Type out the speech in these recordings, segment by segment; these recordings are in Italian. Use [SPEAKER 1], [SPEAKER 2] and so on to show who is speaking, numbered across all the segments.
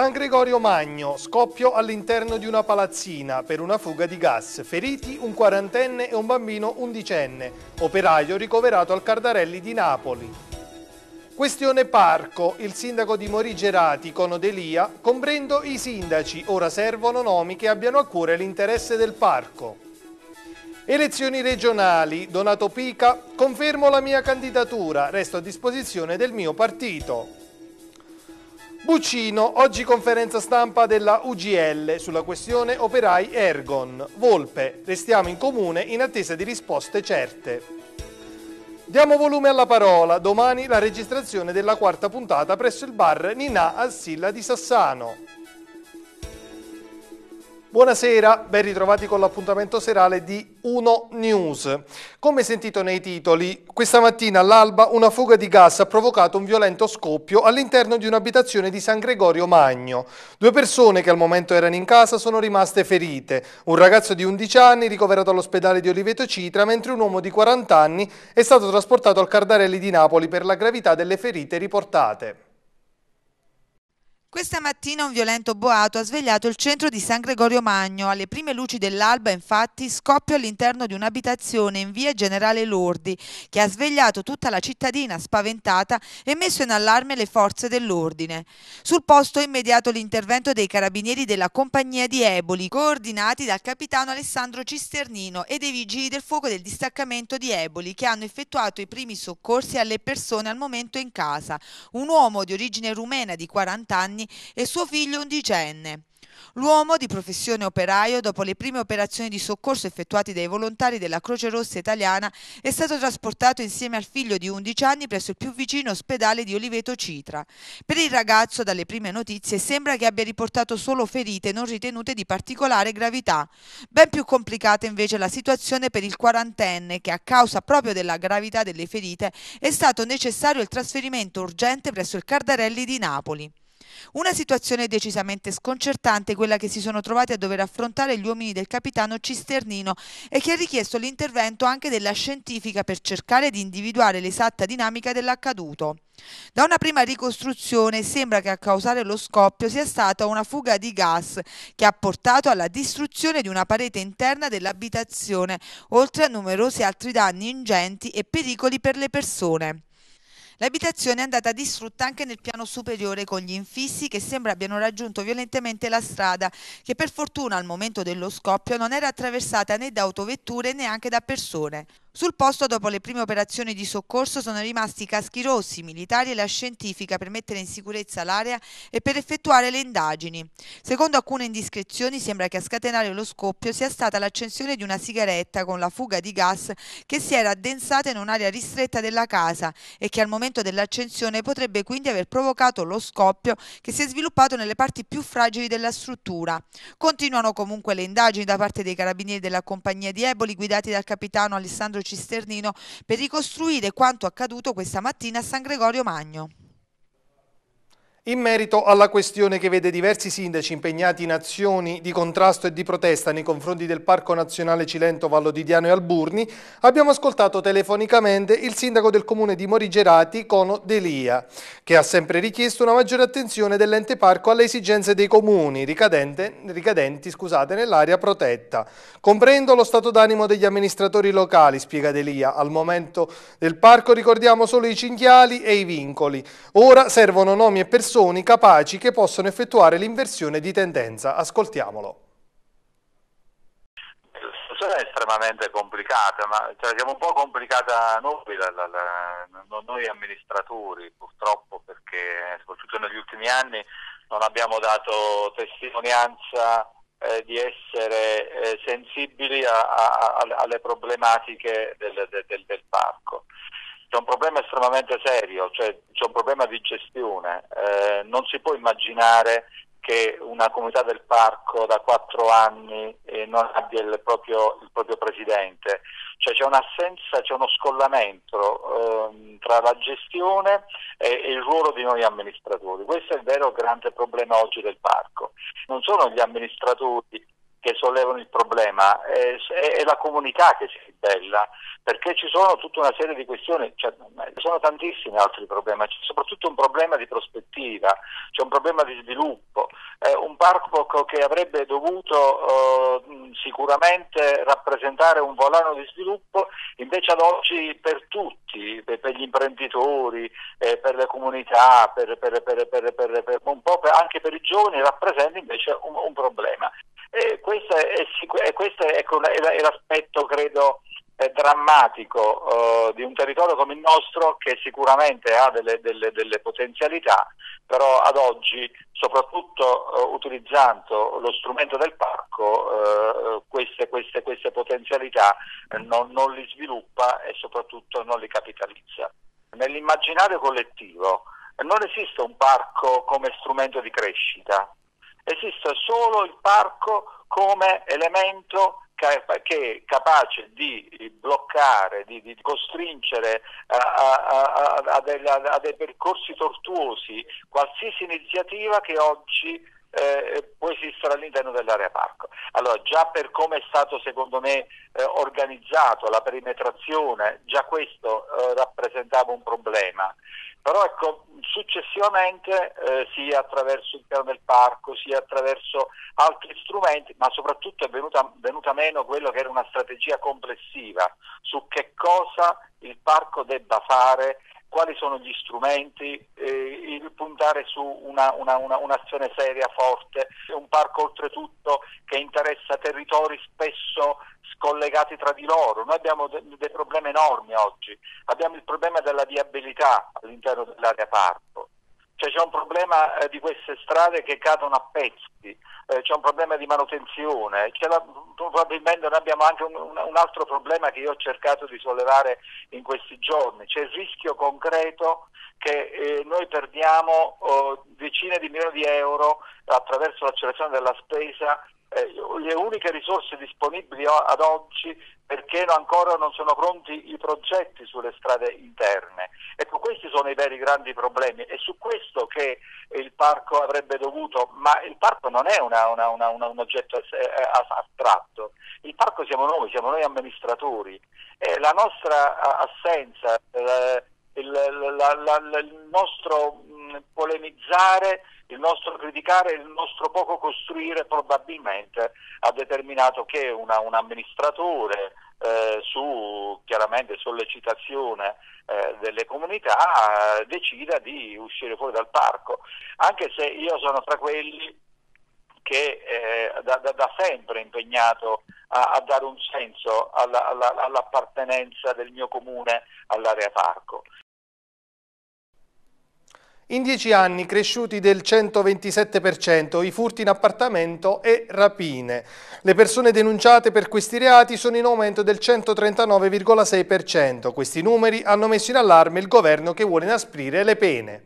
[SPEAKER 1] San Gregorio Magno, scoppio all'interno di una palazzina per una fuga di gas, feriti un quarantenne e un bambino undicenne, operaio ricoverato al Cardarelli di Napoli. Questione Parco, il sindaco di Morigerati con Odelia, comprendo i sindaci, ora servono nomi che abbiano a cuore l'interesse del parco. Elezioni regionali, Donato Pica, confermo la mia candidatura, resto a disposizione del mio partito. Buccino, oggi conferenza stampa della UGL sulla questione operai Ergon. Volpe, restiamo in comune in attesa di risposte certe. Diamo volume alla parola, domani la registrazione della quarta puntata presso il bar Ninà al Silla di Sassano. Buonasera, ben ritrovati con l'appuntamento serale di Uno News. Come sentito nei titoli, questa mattina all'alba una fuga di gas ha provocato un violento scoppio all'interno di un'abitazione di San Gregorio Magno. Due persone che al momento erano in casa sono rimaste ferite. Un ragazzo di 11 anni ricoverato all'ospedale di Oliveto Citra, mentre un uomo di 40 anni è stato trasportato al Cardarelli di Napoli per la gravità delle ferite riportate.
[SPEAKER 2] Questa mattina un violento boato ha svegliato il centro di San Gregorio Magno. Alle prime luci dell'alba, infatti, scoppio all'interno di un'abitazione in via Generale Lordi, che ha svegliato tutta la cittadina spaventata e messo in allarme le forze dell'ordine. Sul posto è immediato l'intervento dei carabinieri della compagnia di Eboli, coordinati dal capitano Alessandro Cisternino e dei vigili del fuoco del distaccamento di Eboli, che hanno effettuato i primi soccorsi alle persone al momento in casa. Un uomo di origine rumena di 40 anni anni e suo figlio undicenne. L'uomo, di professione operaio, dopo le prime operazioni di soccorso effettuate dai volontari della Croce Rossa italiana, è stato trasportato insieme al figlio di 11 anni presso il più vicino ospedale di Oliveto Citra. Per il ragazzo, dalle prime notizie, sembra che abbia riportato solo ferite non ritenute di particolare gravità. Ben più complicata invece la situazione per il quarantenne, che a causa proprio della gravità delle ferite è stato necessario il trasferimento urgente presso il Cardarelli di Napoli. Una situazione decisamente sconcertante quella che si sono trovati a dover affrontare gli uomini del capitano Cisternino e che ha richiesto l'intervento anche della scientifica per cercare di individuare l'esatta dinamica dell'accaduto. Da una prima ricostruzione sembra che a causare lo scoppio sia stata una fuga di gas che ha portato alla distruzione di una parete interna dell'abitazione, oltre a numerosi altri danni ingenti e pericoli per le persone. L'abitazione è andata distrutta anche nel piano superiore con gli infissi che sembra abbiano raggiunto violentemente la strada, che per fortuna al momento dello scoppio non era attraversata né da autovetture né anche da persone. Sul posto, dopo le prime operazioni di soccorso, sono rimasti i caschi rossi, militari e la scientifica per mettere in sicurezza l'area e per effettuare le indagini. Secondo alcune indiscrezioni, sembra che a scatenare lo scoppio sia stata l'accensione di una sigaretta con la fuga di gas che si era addensata in un'area ristretta della casa e che al momento dell'accensione potrebbe quindi aver provocato lo scoppio che si è sviluppato nelle parti più fragili della struttura. Continuano comunque le indagini da parte dei carabinieri della compagnia di Eboli guidati dal capitano Alessandro Cisternino per ricostruire quanto accaduto questa mattina a San Gregorio Magno.
[SPEAKER 1] In merito alla questione che vede diversi sindaci impegnati in azioni di contrasto e di protesta nei confronti del Parco Nazionale Cilento Vallo di Diano e Alburni, abbiamo ascoltato telefonicamente il sindaco del comune di Morigerati, Cono Delia, che ha sempre richiesto una maggiore attenzione dell'ente parco alle esigenze dei comuni ricadenti nell'area protetta. Comprendo lo stato d'animo degli amministratori locali, spiega Delia. Al momento del parco ricordiamo solo i cinghiali e i vincoli. Ora servono nomi e persone persone capaci che possono effettuare l'inversione di tendenza. Ascoltiamolo
[SPEAKER 3] La situazione è estremamente complicata, ma cioè, siamo un po' complicata noi, la, la, la, noi, amministratori purtroppo perché soprattutto negli ultimi anni non abbiamo dato testimonianza eh, di essere eh, sensibili a, a, alle problematiche del, del, del, del parco c'è un problema estremamente serio, cioè c'è un problema di gestione. Eh, non si può immaginare che una comunità del parco da quattro anni eh, non abbia il proprio, il proprio presidente. Cioè c'è un'assenza, c'è uno scollamento eh, tra la gestione e, e, il ruolo di noi amministratori. Questo è il vero grande problema oggi del parco. Non sono gli amministratori che sollevano il problema è, è, la comunità che si ribella, perché ci sono tutta una serie di questioni, cioè, ci eh, sono tantissimi altri problemi, c'è soprattutto un problema di prospettiva, c'è un problema di sviluppo, è un parco che avrebbe dovuto eh, sicuramente rappresentare un volano di sviluppo, invece ad oggi per tutti, per, per gli imprenditori, eh, per le comunità, per, per, un po' anche per i giovani rappresenta invece un, un problema. Eh, questo è, questo è, ecco, è l'aspetto, credo, eh, drammatico eh, di un territorio come il nostro che sicuramente ha delle, delle, delle potenzialità, però ad oggi, soprattutto eh, utilizzando lo strumento del parco, eh, queste, queste, queste, potenzialità eh, non, non li sviluppa e soprattutto non li capitalizza. Nell'immaginario collettivo non esiste un parco come strumento di crescita, esiste solo il parco come elemento che è capace di bloccare, di, di costringere eh, a, a, a, dei, a, dei percorsi tortuosi qualsiasi iniziativa che oggi eh, può esistere all'interno dell'area parco. Allora, già per come è stato secondo me eh, organizzato la perimetrazione, già questo eh, rappresentava un problema. Però ecco, successivamente eh, sia attraverso il piano del parco, sia attraverso altri strumenti, ma soprattutto è venuta, venuta meno quello che era una strategia complessiva su che cosa il parco debba fare quali sono gli strumenti, eh, il puntare su una, una, una, un'azione seria, forte, un parco oltretutto che interessa territori spesso scollegati tra di loro. Noi abbiamo de- dei problemi enormi oggi, abbiamo il problema della viabilità all'interno dell'area parco cioè, c'è un problema eh, di queste strade che cadono a pezzi, eh, c'è un problema di manutenzione, la, probabilmente noi abbiamo anche un, un, altro problema che io ho cercato di sollevare in questi giorni, c'è il rischio concreto che eh, noi perdiamo oh, decine di milioni di euro attraverso l'accelerazione della spesa eh, le uniche risorse disponibili ad oggi perché ancora non sono pronti i progetti sulle strade interne. Ecco, questi sono i veri grandi problemi È su questo che il parco avrebbe dovuto, ma il parco non è una, una, una, un oggetto eh, eh, astratto, il parco siamo noi, siamo noi amministratori e la nostra assenza, il, la, la, la, il nostro polemizzare il nostro criticare, il nostro poco costruire probabilmente ha determinato che una, un amministratore eh, su chiaramente sollecitazione eh, delle comunità eh, decida di uscire fuori dal parco, anche se io sono tra quelli che eh, da, da, da, sempre impegnato a, a dare un senso alla, alla, all'appartenenza del mio comune all'area parco.
[SPEAKER 1] In dieci anni cresciuti del 127% i furti in appartamento e rapine. Le persone denunciate per questi reati sono in aumento del 139,6%. Questi numeri hanno messo in allarme il governo che vuole inasprire le pene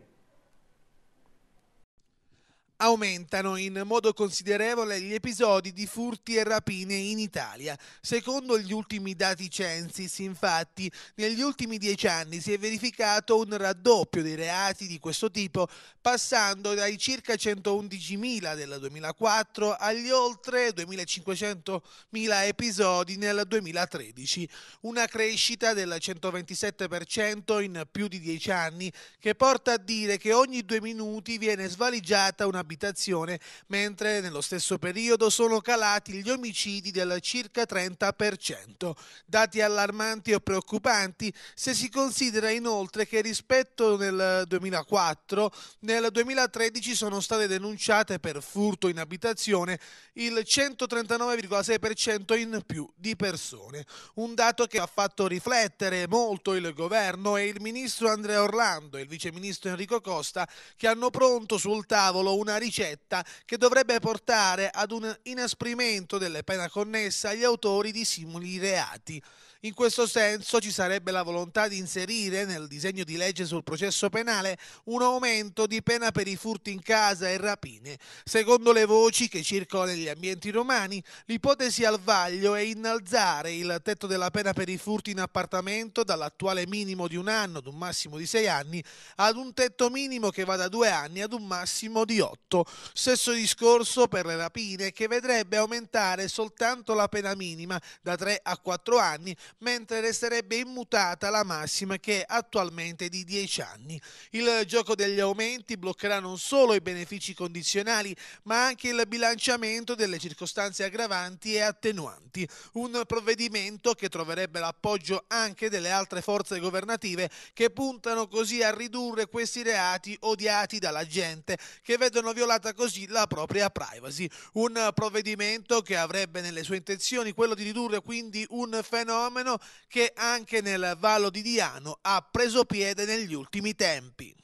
[SPEAKER 4] aumentano in modo considerevole gli episodi di furti e rapine in Italia. Secondo gli ultimi dati Censis, infatti, negli ultimi dieci anni si è verificato un raddoppio dei reati di questo tipo, passando dai circa 111.000 del 2004 agli oltre 2.500.000 episodi nel 2013, una crescita del 127% in più di dieci anni, che porta a dire che ogni due minuti viene svaligiata una bicicletta abitazione, mentre nello stesso periodo sono calati gli omicidi del circa 30%, dati allarmanti o preoccupanti se si considera inoltre che rispetto nel 2004, nel 2013 sono state denunciate per furto in abitazione il 139,6% in più di persone, un dato che ha fatto riflettere molto il governo e il ministro Andrea Orlando e il viceministro Enrico Costa che hanno pronto sul tavolo una una ricetta che dovrebbe portare ad un inasprimento delle pene connesse agli autori di simili reati. In questo senso ci sarebbe la volontà di inserire nel disegno di legge sul processo penale un aumento di pena per i furti in casa e rapine. Secondo le voci che circolano negli ambienti romani, l'ipotesi al vaglio è innalzare il tetto della pena per i furti in appartamento dall'attuale minimo di un anno ad un massimo di sei anni ad un tetto minimo che va da due anni ad un massimo di otto. Stesso discorso per le rapine che vedrebbe aumentare soltanto la pena minima da tre a quattro anni mentre resterebbe immutata la massima che è attualmente di 10 anni. Il gioco degli aumenti bloccherà non solo i benefici condizionali, ma anche il bilanciamento delle circostanze aggravanti e attenuanti, un provvedimento che troverebbe l'appoggio anche delle altre forze governative che puntano così a ridurre questi reati odiati dalla gente, che vedono violata così la propria privacy. Un provvedimento che avrebbe nelle sue intenzioni quello di ridurre quindi un fenomeno fenomeno che anche nel Vallo di Diano ha preso piede negli ultimi tempi.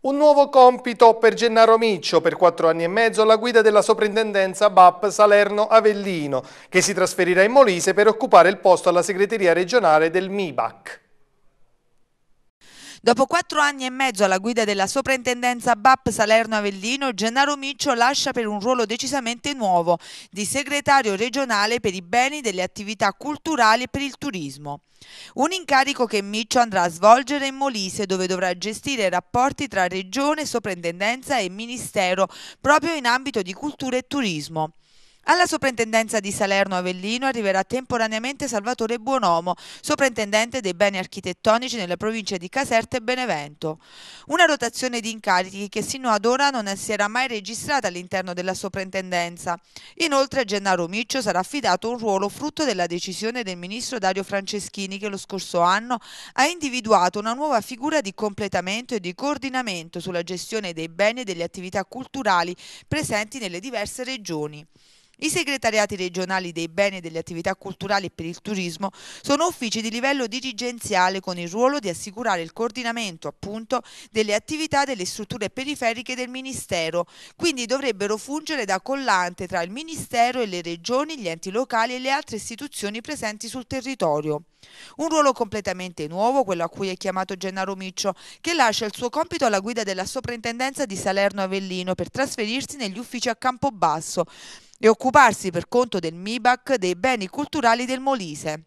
[SPEAKER 1] Un nuovo compito per Gennaro Miccio, per quattro anni e mezzo alla guida della soprintendenza BAP Salerno-Avellino, che si trasferirà in Molise per occupare il posto alla segreteria regionale del MIBAC.
[SPEAKER 2] Dopo quattro anni e mezzo alla guida della soprintendenza BAP Salerno-Avellino, Gennaro Miccio lascia per un ruolo decisamente nuovo di segretario regionale per i beni delle attività culturali e per il turismo. Un incarico che Miccio andrà a svolgere in Molise dove dovrà gestire i rapporti tra regione, soprintendenza e ministero proprio in ambito di cultura e turismo. Alla soprintendenza di Salerno Avellino arriverà temporaneamente Salvatore Buonomo, soprintendente dei beni architettonici nella provincia di Caserta e Benevento. Una rotazione di incarichi che sino ad ora non si era mai registrata all'interno della soprintendenza. Inoltre a Gennaro Miccio sarà affidato un ruolo frutto della decisione del ministro Dario Franceschini che lo scorso anno ha individuato una nuova figura di completamento e di coordinamento sulla gestione dei beni e delle attività culturali presenti nelle diverse regioni. I segretariati regionali dei beni e delle attività culturali e per il turismo sono uffici di livello dirigenziale con il ruolo di assicurare il coordinamento appunto delle attività delle strutture periferiche del Ministero, quindi dovrebbero fungere da collante tra il Ministero e le regioni, gli enti locali e le altre istituzioni presenti sul territorio. Un ruolo completamente nuovo, quello a cui è chiamato Gennaro Miccio, che lascia il suo compito alla guida della soprintendenza di Salerno Avellino per trasferirsi negli uffici a Campobasso, e occuparsi per conto del MIBAC dei beni culturali del Molise.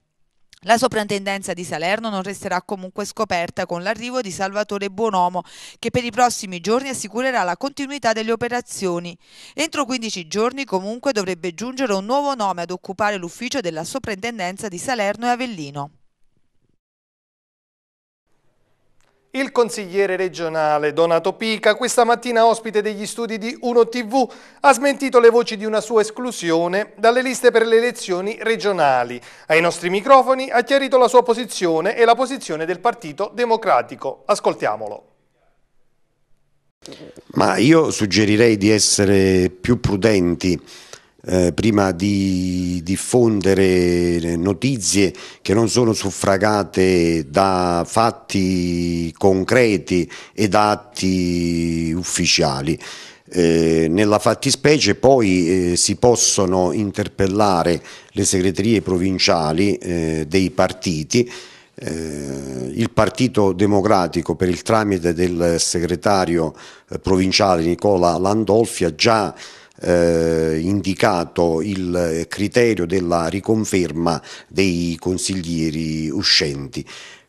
[SPEAKER 2] La soprintendenza di Salerno non resterà comunque scoperta con l'arrivo di Salvatore Buonomo, che per i prossimi giorni assicurerà la continuità delle operazioni. Entro 15 giorni comunque dovrebbe giungere un nuovo nome ad occupare l'ufficio della soprintendenza di Salerno e Avellino.
[SPEAKER 1] Il consigliere regionale Donato Pica, questa mattina ospite degli studi di 1 TV, ha smentito le voci di una sua esclusione dalle liste per le elezioni regionali. Ai nostri microfoni ha chiarito la sua posizione e la posizione del Partito Democratico. Ascoltiamolo.
[SPEAKER 5] Ma io suggerirei di essere più prudenti eh, prima di diffondere notizie che non sono suffragate da fatti concreti e da atti ufficiali. Eh, nella fattispecie poi eh, si possono interpellare le segreterie provinciali eh, dei partiti eh, il Partito Democratico per il tramite del segretario eh, provinciale Nicola Landolfi ha già eh, indicato il criterio della riconferma dei consiglieri uscenti.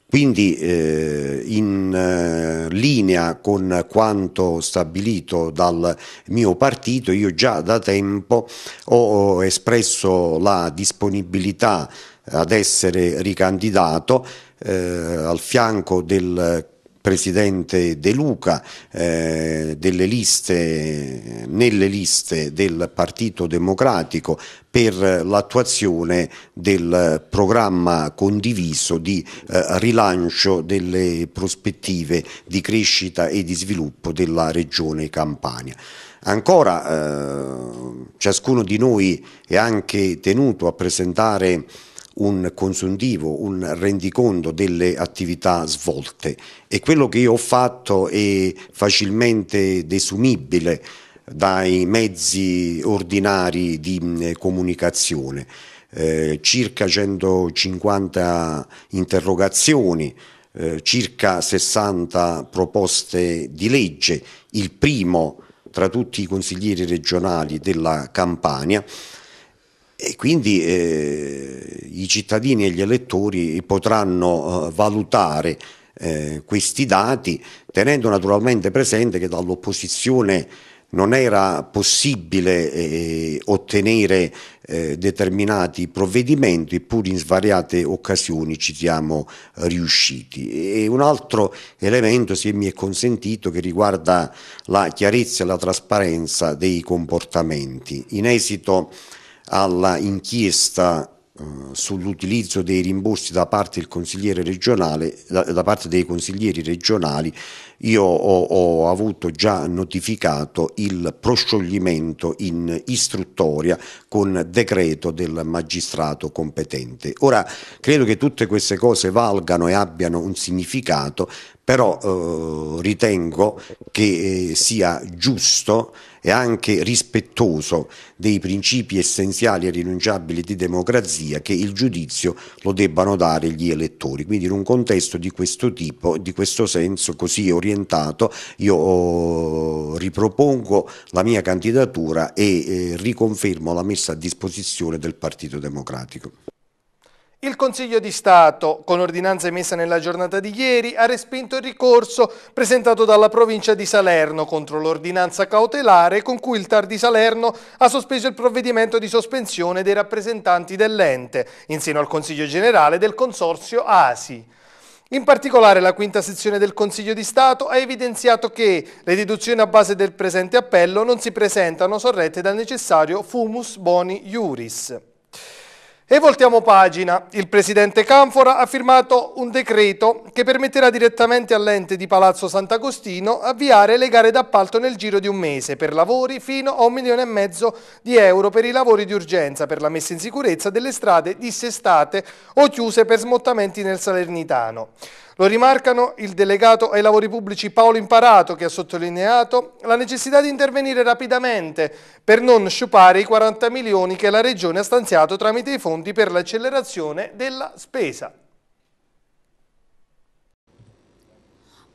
[SPEAKER 5] Quindi eh, in eh, linea con quanto stabilito dal mio partito, io già da tempo ho espresso la disponibilità ad essere ricandidato eh, al fianco del presidente De Luca eh, liste, nelle liste del Partito Democratico per l'attuazione del programma condiviso di eh, rilancio delle prospettive di crescita e di sviluppo della regione Campania. Ancora eh, ciascuno di noi è anche tenuto a presentare un consuntivo, un rendiconto delle attività svolte e quello che io ho fatto è facilmente desumibile dai mezzi ordinari di mm, comunicazione. Eh, circa 150 interrogazioni, eh, circa 60 proposte di legge, il primo tra tutti i consiglieri regionali della Campania, e quindi eh, i cittadini e gli elettori potranno eh, valutare eh, questi dati tenendo naturalmente presente che dall'opposizione non era possibile eh, ottenere eh, determinati provvedimenti, pur in svariate occasioni ci siamo riusciti. E un altro elemento, se mi è consentito, che riguarda la chiarezza e la trasparenza dei comportamenti. In esito alla inchiesta eh, sull'utilizzo dei rimborsi da parte del consigliere regionale, da, da parte dei consiglieri regionali, io ho, ho, avuto già notificato il proscioglimento in istruttoria con decreto del magistrato competente. Ora credo che tutte queste cose valgano e abbiano un significato però eh, ritengo che eh, sia giusto e anche rispettoso dei principi essenziali e rinunciabili di democrazia che il giudizio lo debbano dare gli elettori. Quindi in un contesto di questo tipo, di questo senso così orientato, io eh, ripropongo la mia candidatura e eh, riconfermo la messa a disposizione del Partito Democratico.
[SPEAKER 1] Il Consiglio di Stato, con ordinanza emessa nella giornata di ieri, ha respinto il ricorso presentato dalla provincia di Salerno contro l'ordinanza cautelare con cui il Tar di Salerno ha sospeso il provvedimento di sospensione dei rappresentanti dell'ente, insieme al Consiglio Generale del Consorzio ASI. In particolare la quinta sezione del Consiglio di Stato ha evidenziato che le deduzioni a base del presente appello non si presentano sorrette dal necessario fumus boni iuris. E voltiamo pagina. Il presidente Canfora ha firmato un decreto che permetterà direttamente all'ente di Palazzo Sant'Agostino avviare le gare d'appalto nel giro di un mese per lavori fino a un milione e mezzo di euro per i lavori di urgenza per la messa in sicurezza delle strade dissestate o chiuse per smottamenti nel Salernitano. Lo rimarcano il delegato ai lavori pubblici Paolo Imparato che ha sottolineato la necessità di intervenire rapidamente per non sciupare i 40 milioni che la Regione ha stanziato tramite i fondi per l'accelerazione della spesa.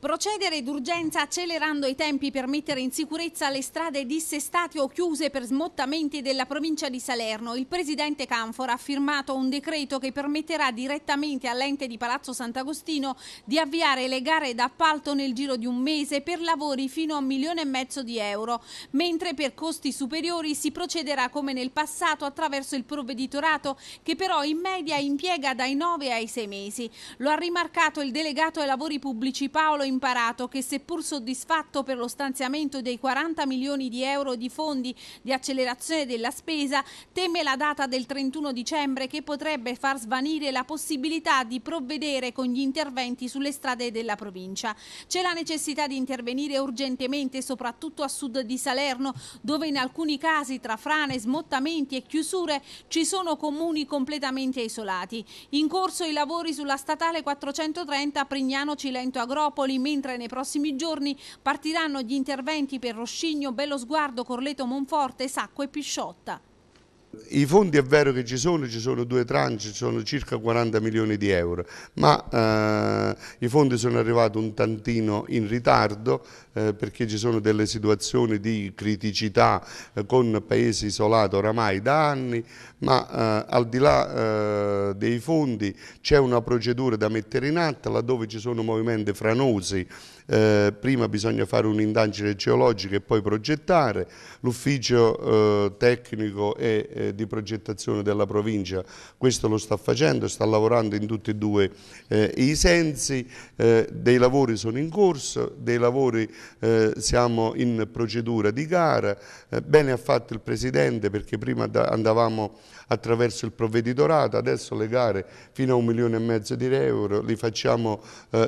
[SPEAKER 6] Procedere d'urgenza accelerando i tempi per mettere in sicurezza le strade dissestate o chiuse per smottamenti della provincia di Salerno. Il presidente Canfora ha firmato un decreto che permetterà direttamente all'ente di Palazzo Sant'Agostino di avviare le gare d'appalto nel giro di un mese per lavori fino a un milione e mezzo di euro, mentre per costi superiori si procederà come nel passato attraverso il provveditorato che però in media impiega dai 9 ai 6 mesi. Lo ha rimarcato il delegato ai lavori pubblici Paolo imparato che seppur soddisfatto per lo stanziamento dei 40 milioni di euro di fondi di accelerazione della spesa, teme la data del 31 dicembre che potrebbe far svanire la possibilità di provvedere con gli interventi sulle strade della provincia. C'è la necessità di intervenire urgentemente soprattutto a sud di Salerno dove in alcuni casi tra frane, smottamenti e chiusure ci sono comuni completamente isolati. In corso i lavori sulla statale 430 Prignano Cilento Agropoli mentre nei prossimi giorni partiranno gli interventi per Roscigno, Bello Sguardo, Corleto Monforte, Sacco e Pisciotta.
[SPEAKER 7] I fondi è vero che ci sono, ci sono due tranche, ci sono circa 40 milioni di euro, ma eh, i fondi sono arrivati un tantino in ritardo eh, perché ci sono delle situazioni di criticità eh, con paesi isolati oramai da anni, ma eh, al di là eh, dei fondi c'è una procedura da mettere in atto laddove ci sono movimenti franosi, eh, prima bisogna fare un'indagine geologica e poi progettare, l'ufficio eh, tecnico e eh, di progettazione della provincia questo lo sta facendo, sta lavorando in tutti e due eh, i sensi, eh, dei lavori sono in corso, dei lavori eh, siamo in procedura di gara, eh, bene ha fatto il Presidente perché prima andavamo attraverso il provveditorato, adesso le gare fino a un milione e mezzo di euro li facciamo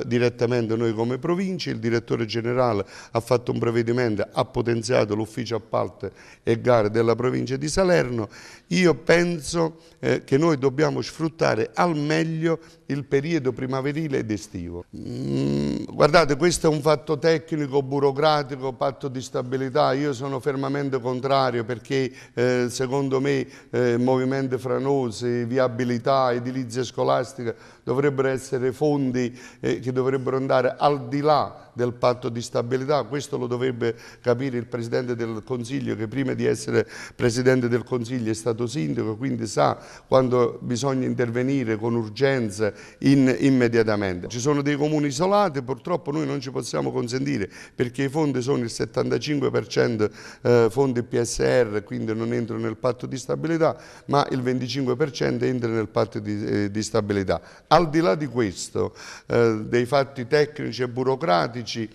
[SPEAKER 7] direttamente noi come provincia, il Direttore Generale ha fatto un provvedimento, ha potenziato l'ufficio appalto appalti e gare della provincia di Salerno io penso eh, che noi dobbiamo sfruttare al meglio il periodo primaverile ed estivo. Mm, guardate, questo è un fatto tecnico, burocratico, patto di stabilità. Io sono fermamente contrario perché eh, secondo me eh, movimenti franosi, viabilità, edilizia scolastica dovrebbero essere fondi eh, che dovrebbero andare al di là del patto di stabilità, questo lo dovrebbe capire il Presidente del Consiglio che prima di essere Presidente del Consiglio è stato stato sindaco, quindi sa quando bisogna intervenire con urgenza in, immediatamente. Ci sono dei comuni isolati, purtroppo noi non ci possiamo consentire perché i fondi sono il 75% eh, fondi PSR, quindi non entrano nel patto di stabilità, ma il 25% entra nel patto di, eh, di, stabilità. Al di là di questo, eh, dei fatti tecnici e burocratici,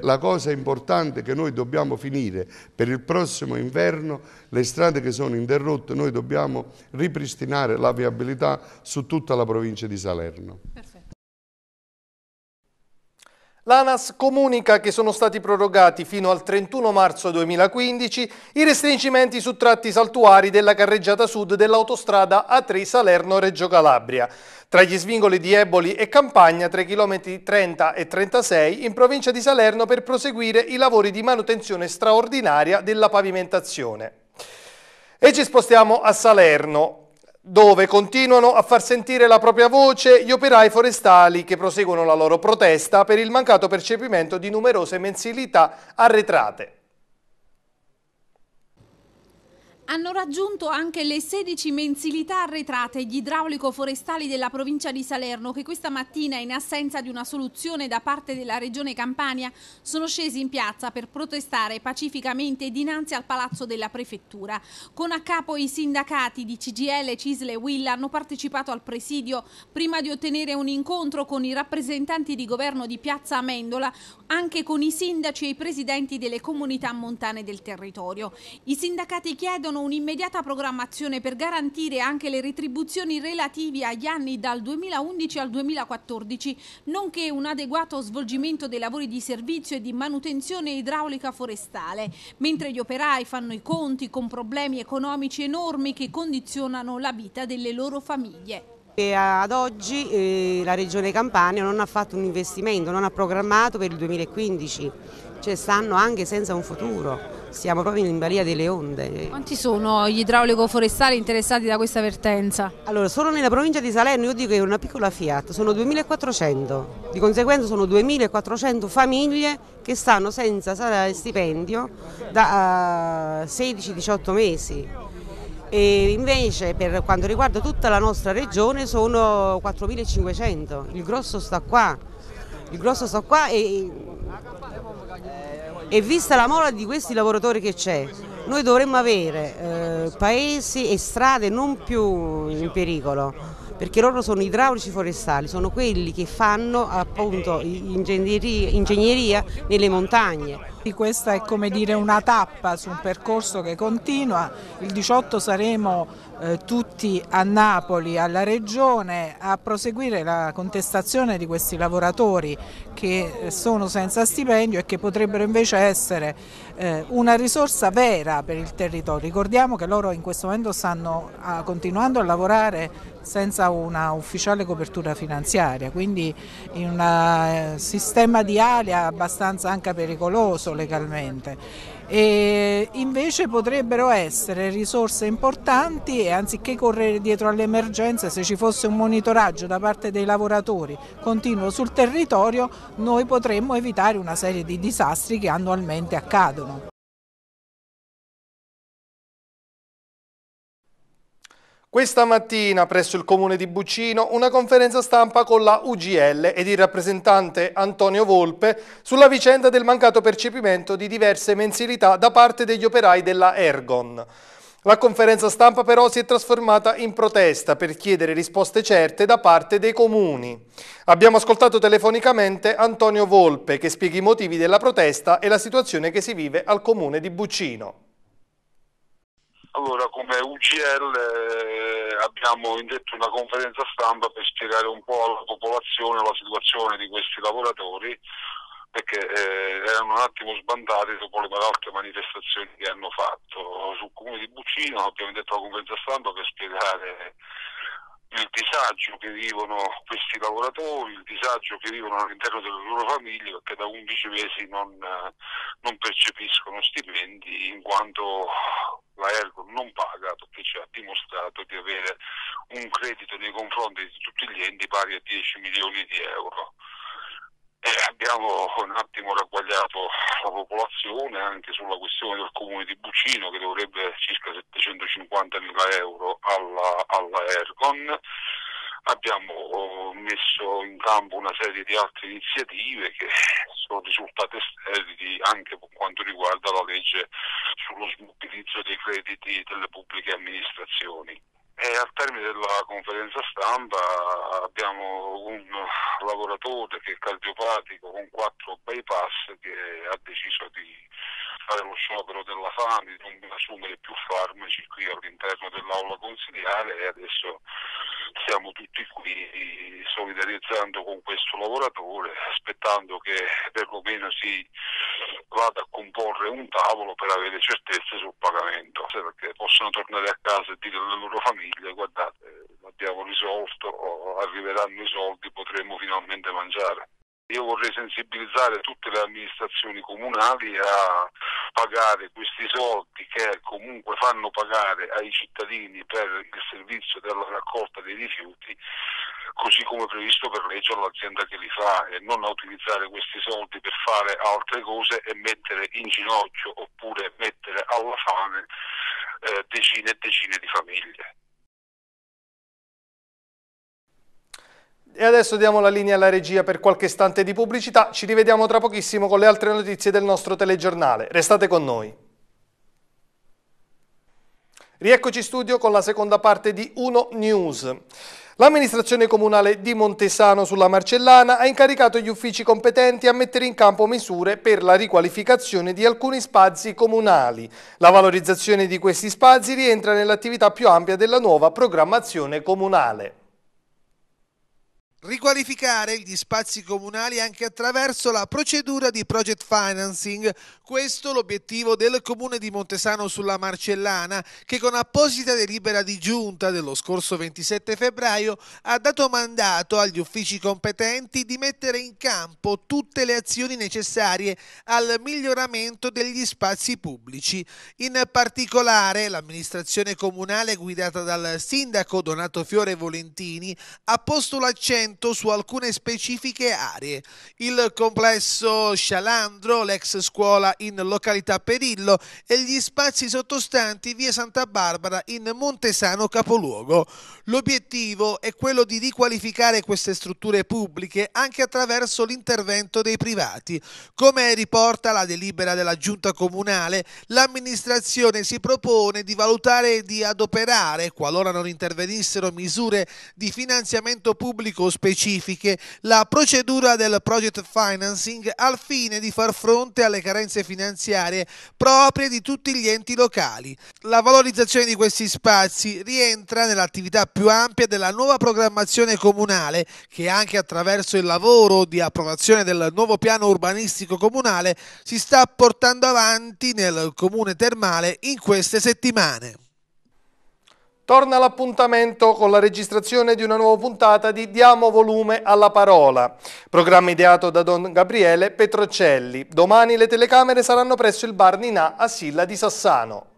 [SPEAKER 7] la cosa importante che noi dobbiamo finire per il prossimo inverno le strade che sono interrotte, noi dobbiamo ripristinare la viabilità su tutta la provincia di Salerno.
[SPEAKER 1] L'ANAS comunica che sono stati prorogati fino al 31 marzo 2015 i restringimenti su tratti saltuari della carreggiata sud dell'autostrada A3 Salerno-Reggio Calabria. Tra gli svingoli di Eboli e Campagna, tra i chilometri 30 e 36, in provincia di Salerno per proseguire i lavori di manutenzione straordinaria della pavimentazione. E ci spostiamo a Salerno, dove continuano a far sentire la propria voce gli operai forestali che proseguono la loro protesta per il mancato percepimento di numerose mensilità arretrate.
[SPEAKER 6] hanno raggiunto anche le 16 mensilità arretrate gli idraulico-forestali della provincia di Salerno che questa mattina, in assenza di una soluzione da parte della regione Campania, sono scesi in piazza per protestare pacificamente dinanzi al palazzo della prefettura. Con a capo i sindacati di CGL, Cisle e Will hanno partecipato al presidio prima di ottenere un incontro con i rappresentanti di governo di Piazza Amendola, anche con i sindaci e i presidenti delle comunità montane del territorio. I sindacati chiedono chiedono un'immediata programmazione per garantire anche le retribuzioni relativi agli anni dal 2011 al 2014, nonché un adeguato svolgimento dei lavori di servizio e di manutenzione idraulica forestale, mentre gli operai fanno i conti con problemi economici enormi che condizionano la vita delle loro famiglie.
[SPEAKER 2] E ad oggi eh, la Regione Campania non ha fatto un investimento, non ha programmato per il 2015 cioè stanno anche senza un futuro, siamo proprio in balia delle onde. Quanti
[SPEAKER 6] sono gli idraulico-forestali interessati da questa vertenza?
[SPEAKER 2] Allora, solo nella provincia di Salerno, io dico che è una piccola Fiat, sono 2.400, di conseguenza sono 2.400 famiglie che stanno senza stipendio da 16-18 eh, mesi. E invece per quanto riguarda tutta la nostra regione sono 4.500, il grosso sta qua, il grosso sta qua e e vista la mola di questi lavoratori che c'è, noi dovremmo avere eh, paesi e strade non più in pericolo, perché loro sono idraulici forestali, sono quelli che fanno appunto ingegneria, ingegneria
[SPEAKER 6] nelle montagne. Questa è come dire una tappa su un percorso che continua, il 18 saremo eh, tutti a Napoli, alla Regione, a proseguire la contestazione di questi lavoratori che eh, sono senza stipendio e che potrebbero invece essere eh, una risorsa vera per il territorio. Ricordiamo che loro in questo momento stanno a, ah, continuando a lavorare senza una ufficiale copertura finanziaria, quindi in un eh, sistema di alia abbastanza anche pericoloso legalmente e invece potrebbero essere risorse importanti e anziché correre dietro alle emergenze se ci fosse un monitoraggio da parte dei lavoratori continuo sul territorio noi potremmo evitare una
[SPEAKER 2] serie di disastri che annualmente accadono.
[SPEAKER 1] Questa mattina presso il comune di Buccino una conferenza stampa con la UGL ed il rappresentante Antonio Volpe sulla vicenda del mancato percepimento di diverse mensilità da parte degli operai della Ergon. La conferenza stampa però si è trasformata in protesta per chiedere risposte certe da parte dei comuni. Abbiamo ascoltato telefonicamente Antonio Volpe che spiega i motivi della protesta e la situazione che si vive al comune di Buccino.
[SPEAKER 8] Allora, come UGL eh, abbiamo indetto una conferenza stampa per spiegare un po' alla popolazione la situazione di questi lavoratori perché eh, erano un attimo sbandati dopo le altre manifestazioni che hanno fatto. Sul comune di Buccino abbiamo indetto la conferenza stampa per spiegare il disagio che vivono questi lavoratori, il disagio che vivono all'interno delle loro famiglie perché da 11 mesi non, eh, non percepiscono stipendi in quanto la Ergo non paga perché ci ha dimostrato di avere un credito nei confronti di tutti gli enti pari a 10 milioni di euro eh, abbiamo un attimo ragguagliato la popolazione anche sulla questione del comune di Bucino che dovrebbe circa 750 mila euro alla, alla Ergon abbiamo eh, messo in campo una serie di altre iniziative che sono risultate sterili anche per quanto riguarda la legge sullo smobilizzo dei crediti delle pubbliche amministrazioni. E al termine della conferenza stampa abbiamo un lavoratore che è cardiopatico con quattro bypass che ha deciso di fare lo sciopero della fame, di non assumere più farmaci qui all'interno dell'aula consigliare e adesso siamo tutti qui solidarizzando con questo lavoratore, aspettando che perlomeno si vada a comporre un tavolo per avere certezze sul pagamento, perché possono tornare a casa e dire alle loro famiglie guardate, l'abbiamo risolto, arriveranno i soldi, potremo finalmente mangiare. Io vorrei sensibilizzare tutte le amministrazioni comunali a pagare questi soldi che comunque fanno pagare ai cittadini per il servizio della raccolta dei rifiuti, così come previsto per legge all'azienda che li fa, e non a utilizzare questi soldi per fare altre cose e mettere in ginocchio oppure mettere alla fame eh, decine e decine di famiglie.
[SPEAKER 1] E adesso diamo la linea alla regia per qualche istante di pubblicità. Ci rivediamo tra pochissimo con le altre notizie del nostro telegiornale. Restate con noi. Rieccoci in studio con la seconda parte di Uno News. L'amministrazione comunale di Montesano sulla Marcellana ha incaricato gli uffici competenti a mettere in campo misure per la riqualificazione di alcuni spazi comunali. La valorizzazione di questi spazi rientra nell'attività più ampia della nuova programmazione comunale
[SPEAKER 4] riqualificare gli spazi comunali anche attraverso la procedura di project financing. Questo l'obiettivo del comune di Montesano sulla Marcellana, che con apposita delibera di giunta dello scorso 27 febbraio ha dato mandato agli uffici competenti di mettere in campo tutte le azioni necessarie al miglioramento degli spazi pubblici. In particolare l'amministrazione comunale guidata dal sindaco Donato Fiore Volentini ha posto l'accento intervento su alcune specifiche aree. Il complesso Scialandro, l'ex scuola in località Perillo e gli spazi sottostanti via Santa Barbara in Montesano capoluogo. L'obiettivo è quello di riqualificare queste strutture pubbliche anche attraverso l'intervento dei privati. Come riporta la delibera della Giunta Comunale, l'amministrazione si propone di valutare e di adoperare, qualora non intervenissero misure di finanziamento pubblico specifiche la procedura del project financing al fine di far fronte alle carenze finanziarie proprie di tutti gli enti locali. La valorizzazione di questi spazi rientra nell'attività più ampia della nuova programmazione comunale che anche attraverso il lavoro di approvazione del nuovo piano urbanistico comunale si sta portando avanti nel comune termale in queste settimane.
[SPEAKER 1] Torna l'appuntamento con la registrazione di una nuova puntata di Diamo volume alla parola, programma ideato da Don Gabriele Petrocelli. Domani le telecamere saranno presso il Bar Ninà a Silla di Sassano.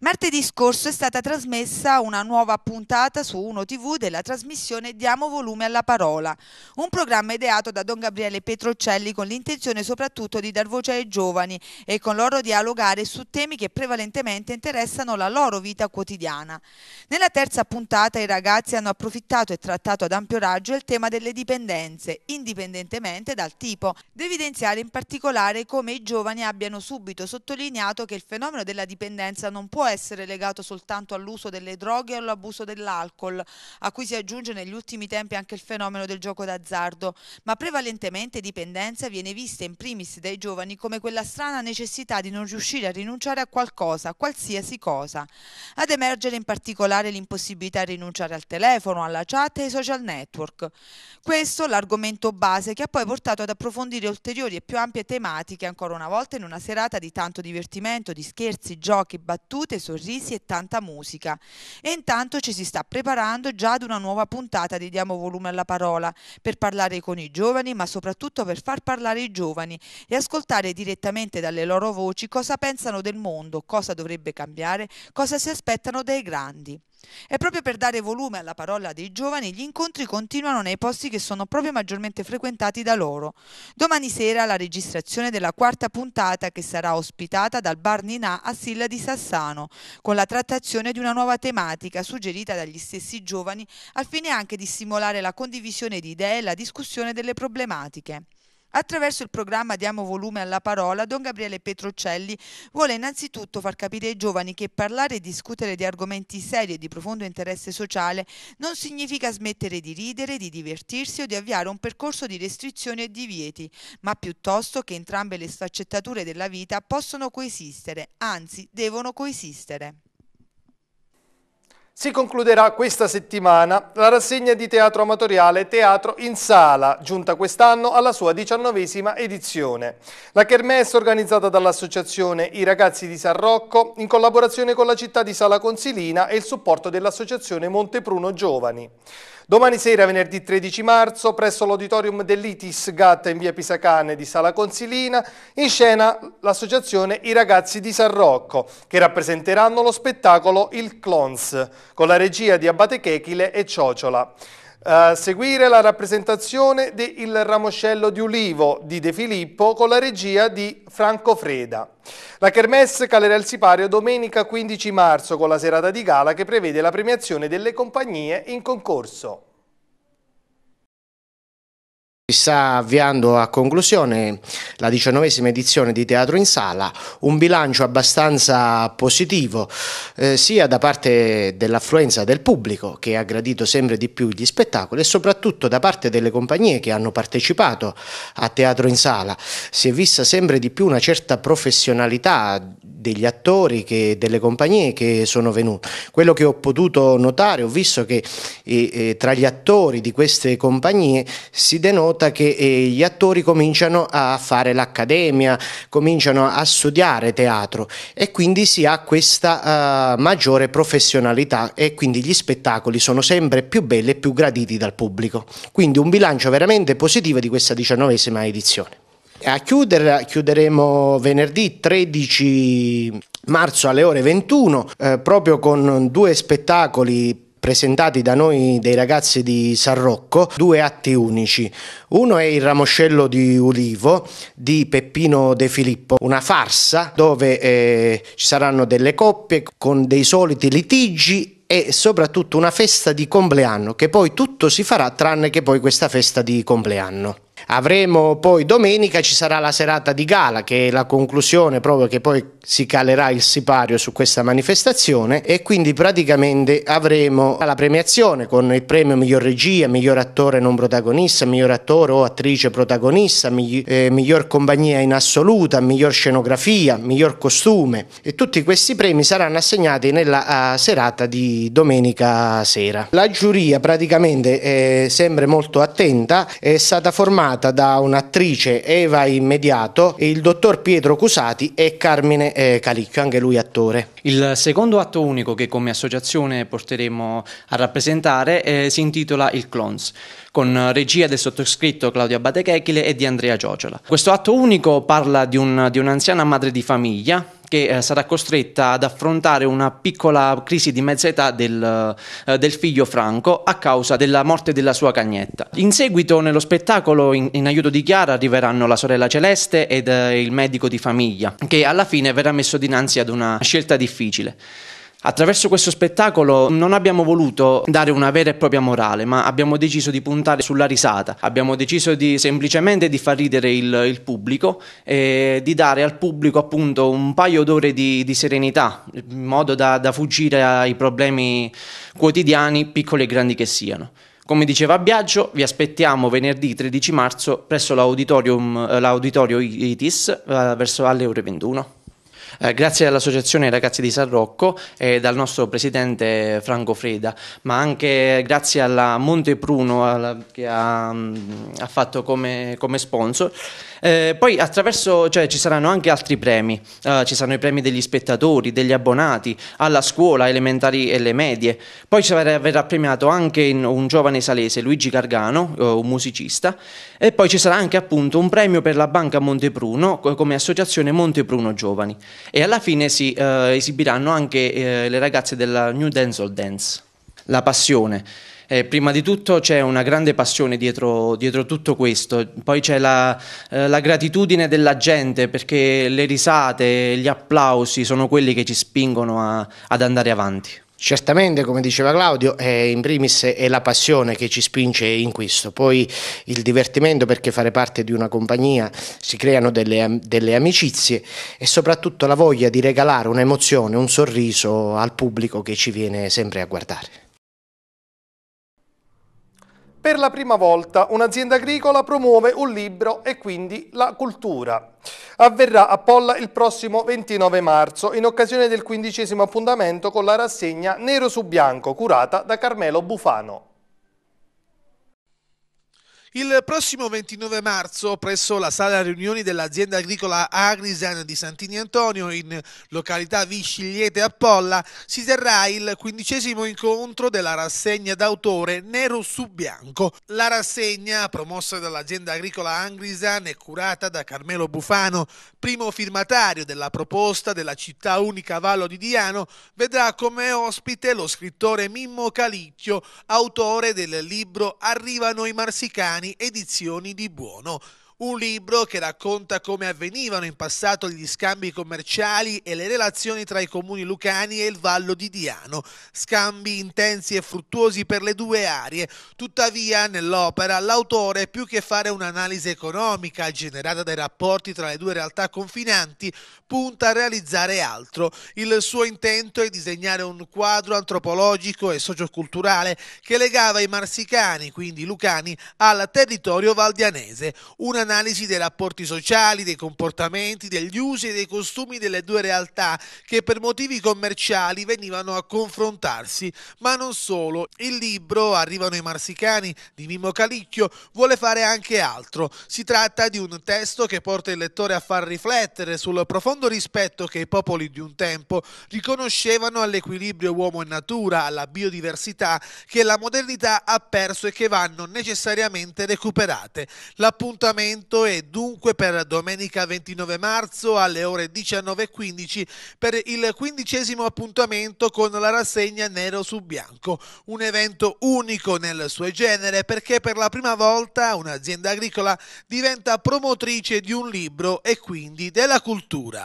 [SPEAKER 2] Martedì scorso è stata trasmessa una nuova puntata su Uno TV della trasmissione Diamo volume alla parola, un programma ideato da Don Gabriele Petrocelli con l'intenzione soprattutto di dar voce ai giovani e con loro dialogare su temi che prevalentemente interessano la loro vita quotidiana. Nella terza puntata i ragazzi hanno approfittato e trattato ad ampio raggio il tema delle dipendenze, indipendentemente dal tipo, da evidenziare in particolare come i giovani abbiano subito sottolineato che il fenomeno della dipendenza non può può essere legato soltanto all'uso delle droghe o all'abuso dell'alcol, a cui si aggiunge negli ultimi tempi anche il fenomeno del gioco d'azzardo, ma prevalentemente dipendenza viene vista in primis dai giovani come quella strana necessità di non riuscire a rinunciare a qualcosa, a qualsiasi cosa. Ad emergere in particolare l'impossibilità di rinunciare al telefono, alla chat e ai social network. Questo l'argomento base che ha poi portato ad approfondire ulteriori e più ampie tematiche ancora una volta in una serata di tanto divertimento, di scherzi, giochi, battute battute, sorrisi e tanta musica. E intanto ci si sta preparando già ad una nuova puntata di Diamo volume alla parola, per parlare con i giovani, ma soprattutto per far parlare i giovani e ascoltare direttamente dalle loro voci cosa pensano del mondo, cosa dovrebbe cambiare, cosa si aspettano dai grandi. E proprio per dare volume alla parola dei giovani, gli incontri continuano nei posti che sono proprio maggiormente frequentati da loro. Domani sera la registrazione della quarta puntata che sarà ospitata dal Bar Ninà a Silla di Sassano, con la trattazione di una nuova tematica suggerita dagli stessi giovani al fine anche di stimolare la condivisione di idee e la discussione delle problematiche. Attraverso il programma Diamo volume alla parola, Don Gabriele Petrocelli vuole innanzitutto far capire ai giovani che parlare e discutere di argomenti seri e di profondo interesse sociale non significa smettere di ridere, di divertirsi o di avviare un percorso di restrizioni e divieti, ma piuttosto che entrambe le sfaccettature della vita possono coesistere, anzi devono coesistere.
[SPEAKER 1] Si concluderà questa settimana la rassegna di teatro amatoriale Teatro in Sala, giunta quest'anno alla sua diciannovesima edizione. La kermesse organizzata dall'associazione I Ragazzi di San Rocco in collaborazione con la città di Sala Consilina e il supporto dell'associazione Montepruno Giovani. Domani sera, venerdì 13 marzo, presso l'auditorium dell'ITIS GAT in via Pisacane di Sala Consilina, in scena l'associazione I Ragazzi di San Rocco, che rappresenteranno lo spettacolo Il Clons, con la regia di Abate Chechile e Ciociola. Eh, seguire la rappresentazione de Il Ramoscello di Ulivo di De Filippo con la regia di Franco Freda. La Kermesse calerà il sipario domenica 15 marzo con la serata di gala che prevede la premiazione delle compagnie in concorso.
[SPEAKER 9] Si sta avviando a conclusione la diciannovesima edizione di Teatro in Sala, un bilancio abbastanza positivo eh, sia da parte dell'affluenza del pubblico che ha gradito sempre di più gli spettacoli e soprattutto da parte delle compagnie che hanno partecipato a Teatro in Sala. Si è vista sempre di più una certa professionalità degli attori, e delle compagnie che sono venute. Quello che ho potuto notare, ho visto che eh, eh tra gli attori di queste compagnie si denota nota che eh, gli attori cominciano a fare l'accademia, cominciano a studiare teatro e quindi si ha questa uh, maggiore professionalità e quindi gli spettacoli sono sempre più belli e più graditi dal pubblico. Quindi un bilancio veramente positivo di questa diciannovesima edizione. A chiudere, chiuderemo venerdì 13 marzo alle ore 21 eh, proprio con due spettacoli presentati da noi dei ragazzi di San Rocco due atti unici. Uno è il Ramoscello di Ulivo di Peppino De Filippo, una farsa dove eh, ci saranno delle coppie con dei soliti litigi e soprattutto una festa di compleanno che poi tutto si farà tranne che poi questa festa di compleanno. Avremo poi domenica, ci sarà la serata di gala che è la conclusione proprio che poi si calerà il sipario su questa manifestazione e quindi praticamente avremo la premiazione con il premio miglior regia, miglior attore non protagonista, miglior attore o attrice protagonista, migli eh, miglior compagnia in assoluta, miglior scenografia, miglior costume e tutti questi premi saranno assegnati nella uh, serata di domenica sera. La giuria praticamente è eh, sempre molto attenta, è stata formata formata da un'attrice Eva Immediato, il dottor Pietro Cusati e Carmine eh, Calicchio, anche lui attore.
[SPEAKER 10] Il secondo atto unico che come associazione porteremo a rappresentare eh, si intitola Il Clones, con regia del sottoscritto Claudio Abbatechechile e di Andrea Giogiola. Questo atto unico parla di, un, di un'anziana madre di famiglia che eh, sarà costretta ad affrontare una piccola crisi di mezza età del, eh, del, figlio Franco a causa della morte della sua cagnetta. In seguito nello spettacolo in, in aiuto di Chiara arriveranno la sorella Celeste ed eh, il medico di famiglia che alla fine verrà messo dinanzi ad una scelta difficile. Attraverso questo spettacolo non abbiamo voluto dare una vera e propria morale, ma abbiamo deciso di puntare sulla risata, abbiamo deciso di, semplicemente di far ridere il, il, pubblico e di dare al pubblico appunto un paio d'ore di, di, serenità, in modo da, da fuggire ai problemi quotidiani, piccoli e grandi che siano. Come diceva Biagio, vi aspettiamo venerdì 13 marzo presso l'auditorium, eh, l'auditorium ITIS eh, verso alle ore 21. Eh, grazie all'Associazione Ragazzi di San Rocco e dal nostro presidente Franco Freda, ma anche grazie alla Monte Pruno alla, che ha, mm, ha, fatto come, come sponsor. Eh, poi attraverso, cioè, ci saranno anche altri premi, eh, ci saranno i premi degli spettatori, degli abbonati, alla scuola, elementari e le medie. Poi verrà, verrà premiato anche un giovane salese, Luigi Cargano, eh, un musicista, e poi ci sarà anche appunto un premio per la Banca Montepruno come associazione Montepruno Giovani e alla fine si eh, esibiranno anche eh, le ragazze della New Dance Dancehall Dance, la passione. Eh, prima di tutto c'è una grande passione dietro, dietro tutto questo, poi c'è la, eh, la, gratitudine della gente perché le risate, gli applausi sono quelli che ci spingono
[SPEAKER 9] a, ad andare avanti. Certamente, come diceva Claudio, eh, in primis è la passione che ci spinge in questo, poi il divertimento perché fare parte di una compagnia si creano delle, delle amicizie e soprattutto la voglia di regalare un'emozione, un sorriso al pubblico che ci viene sempre a guardare.
[SPEAKER 1] Per la prima volta un'azienda agricola promuove un libro e quindi la cultura. Avverrà a Polla il prossimo 29 marzo in occasione del quindicesimo appuntamento con la rassegna Nero su Bianco curata da Carmelo Bufano.
[SPEAKER 4] Il prossimo 29 marzo, presso la sala riunioni dell'azienda agricola Agrisan di Santini Antonio, in località Viscigliete a Polla, si terrà il quindicesimo incontro della rassegna d'autore Nero su Bianco. La rassegna, promossa dall'azienda agricola Agrisan e curata da Carmelo Bufano, primo firmatario della proposta della città unica Vallo di Diano, vedrà come ospite lo scrittore Mimmo Calicchio, autore del libro Arrivano i marsicani Edizioni di Buono. Un libro che racconta come avvenivano in passato gli scambi commerciali e le relazioni tra i comuni lucani e il Vallo di Diano, scambi intensi e fruttuosi per le due aree. Tuttavia, nell'opera, l'autore, più che fare un'analisi economica generata dai rapporti tra le due realtà confinanti, punta a realizzare altro. Il suo intento è disegnare un quadro antropologico e socioculturale che legava i marsicani, quindi lucani, al territorio valdianese. Una un'analisi dei rapporti sociali, dei comportamenti, degli usi e dei costumi delle due realtà che per motivi commerciali venivano a confrontarsi. Ma non solo, il libro Arrivano i marsicani di Mimmo Calicchio vuole fare anche altro. Si tratta di un testo che porta il lettore a far riflettere sul profondo rispetto che i popoli di un tempo riconoscevano all'equilibrio uomo e natura, alla biodiversità che la modernità ha perso e che vanno necessariamente recuperate. L'appuntamento appuntamento è dunque per domenica 29 marzo alle ore 19.15 per il quindicesimo appuntamento con la rassegna Nero su Bianco, un evento unico nel suo genere perché per la prima volta un'azienda agricola diventa promotrice di
[SPEAKER 1] un libro e quindi della cultura.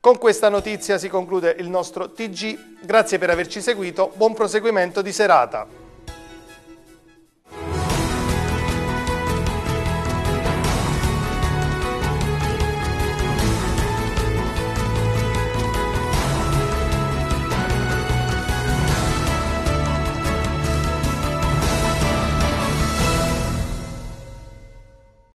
[SPEAKER 1] Con questa notizia si conclude il nostro TG, grazie per averci seguito, buon proseguimento di serata.